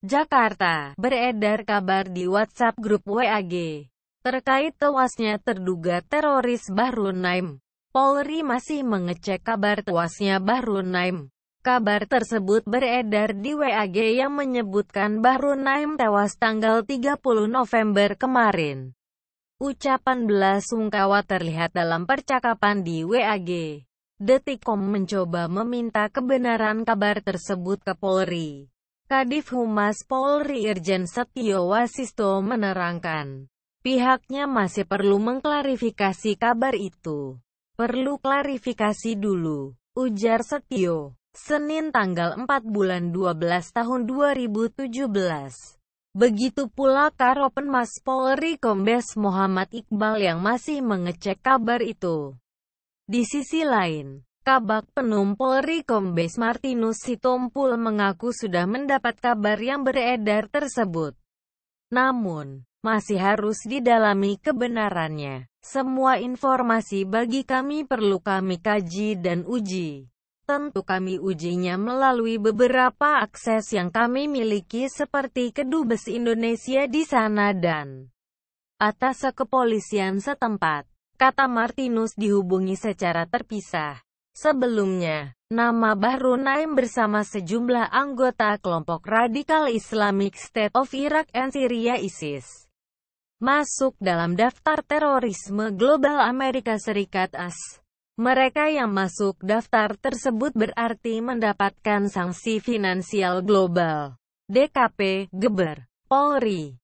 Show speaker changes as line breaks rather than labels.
Jakarta, beredar kabar di WhatsApp grup WAG terkait tewasnya terduga teroris Bahru Naim. Polri masih mengecek kabar tewasnya Bahru Naim. Kabar tersebut beredar di WAG yang menyebutkan Bahru Naim tewas tanggal 30 November kemarin. Ucapan belasungkawa terlihat dalam percakapan di WAG. Detikom mencoba meminta kebenaran kabar tersebut ke Polri. Kadif Humas Polri Irjen Setio Wasisto menerangkan, pihaknya masih perlu mengklarifikasi kabar itu. Perlu klarifikasi dulu, ujar Setio. Senin tanggal 4 bulan 12 tahun 2017. Begitu pula Mas Polri Kombes Muhammad Iqbal yang masih mengecek kabar itu. Di sisi lain, Kabak Penum Polri Kombes Martinus Sitompul mengaku sudah mendapat kabar yang beredar tersebut. Namun, masih harus didalami kebenarannya. Semua informasi bagi kami perlu kami kaji dan uji. Tentu kami ujinya melalui beberapa akses yang kami miliki seperti Kedubes Indonesia di sana dan atas kepolisian setempat. Kata Martinus dihubungi secara terpisah. Sebelumnya, nama Bahru Naim bersama sejumlah anggota kelompok radikal Islamic State of Iraq and Syria ISIS masuk dalam daftar terorisme global Amerika Serikat AS. Mereka yang masuk daftar tersebut berarti mendapatkan sanksi finansial global. DKP, Geber, Polri,